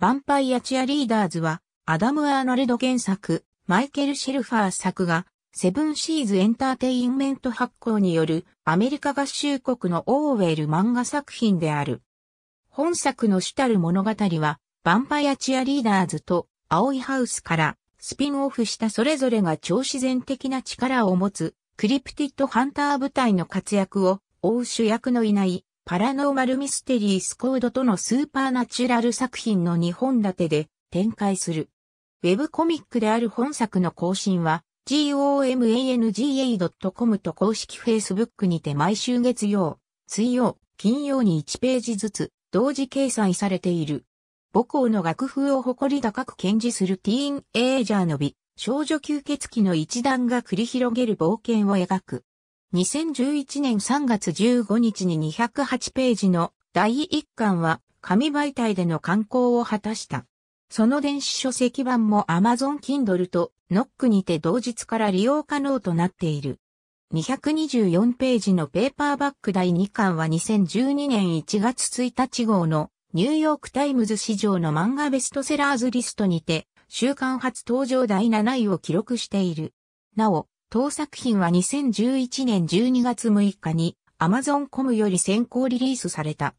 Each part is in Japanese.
ヴァンパイアチアリーダーズは、アダム・アーノルド原作、マイケル・シェルファー作が、セブンシーズエンターテインメント発行によるアメリカ合衆国のオーウェル漫画作品である。本作の主たる物語は、ヴァンパイアチアリーダーズと青いハウスからスピンオフしたそれぞれが超自然的な力を持つクリプティッドハンター部隊の活躍を追う主役のいないパラノーマルミステリースコードとのスーパーナチュラル作品の2本立てで展開する。ウェブコミックである本作の更新は gomanga.com と公式 Facebook にて毎週月曜、水曜、金曜に1ページずつ同時掲載されている。母校の楽譜を誇り高く堅持するティーンエイジャーの美、少女吸血鬼の一団が繰り広げる冒険を描く。2011年3月15日に208ページの第1巻は紙媒体での刊行を果たした。その電子書籍版も Amazon Kindle と n o c k にて同日から利用可能となっている。224ページのペーパーバック第2巻は2012年1月1日号のニューヨークタイムズ市場の漫画ベストセラーズリストにて週刊初登場第7位を記録している。なお、当作品は2011年12月6日に Amazon コムより先行リリースされた。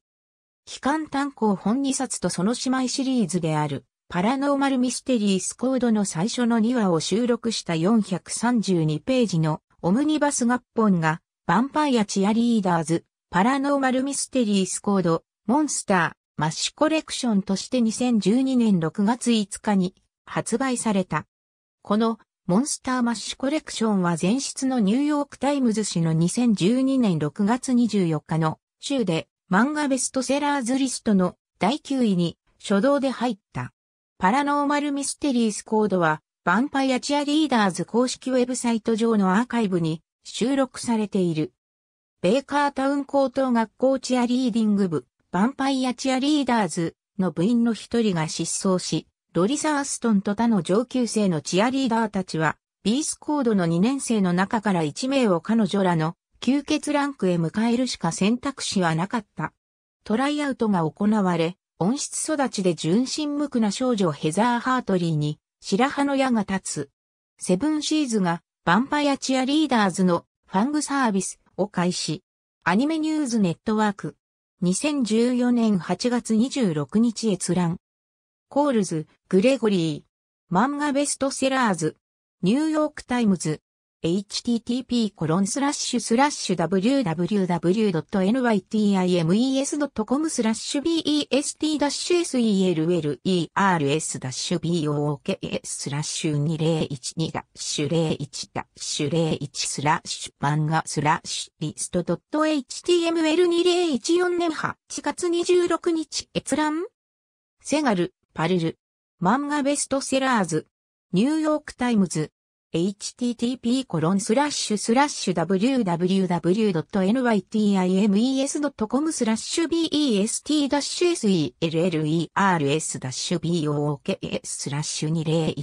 期間単行本2冊とその姉妹シリーズであるパラノーマルミステリースコードの最初の2話を収録した432ページのオムニバス合本がヴァンパイアチアリーダーズパラノーマルミステリースコードモンスターマッシュコレクションとして2012年6月5日に発売された。このモンスターマッシュコレクションは前室のニューヨークタイムズ紙の2012年6月24日の週で漫画ベストセラーズリストの第9位に初動で入った。パラノーマルミステリースコードはヴァンパイアチアリーダーズ公式ウェブサイト上のアーカイブに収録されている。ベーカータウン高等学校チアリーディング部ヴァンパイアチアリーダーズの部員の一人が失踪し、ロリサーストンと他の上級生のチアリーダーたちは、ビースコードの2年生の中から1名を彼女らの吸血ランクへ迎えるしか選択肢はなかった。トライアウトが行われ、温室育ちで純真無垢な少女ヘザー・ハートリーに白羽の矢が立つ。セブンシーズがヴァンパイアチアリーダーズのファングサービスを開始。アニメニューズネットワーク。2014年8月26日閲覧。コールズ、グレゴリー。漫画ベストセラーズ。ニューヨークタイムズ。http://www.nytimes.com コロンススララッッシシュュスラッシュ best-selers-boks スラッシュ2012-01-01スラッシュ漫画スラッシュリスト .html2014 年8月26日閲覧セガルパルル。漫画ベストセラーズ。ニューヨークタイムズ。http コロンスラッシュスラッシュ www.nytimes.com スラッシュ best-sellers-boks スラッシュ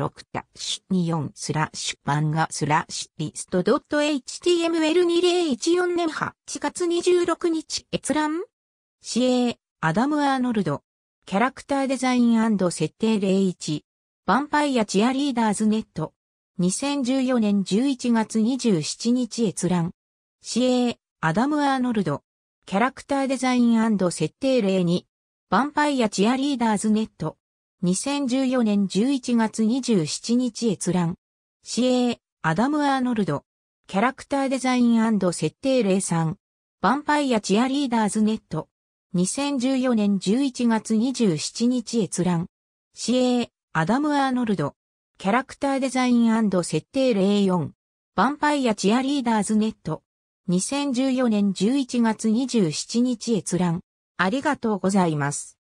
2012-06-24スラッシュ漫画スラッシュリスト .html2014 年8月26日閲覧 CA アダム・アーノルドキャラクターデザイン設定01、ヴァンパイアチアリーダーズネット、2014年11月27日閲覧、CA、アダム・アーノルド、キャラクターデザイン設定02、ヴァンパイアチアリーダーズネット、2014年11月27日閲覧、CA、アダム・アーノルド、キャラクターデザイン設定03、ヴァンパイアチアリーダーズネット、2014年11月27日閲覧。CA、アダム・アーノルド。キャラクターデザイン設定04。ヴァンパイアチアリーダーズネット。2014年11月27日閲覧。ありがとうございます。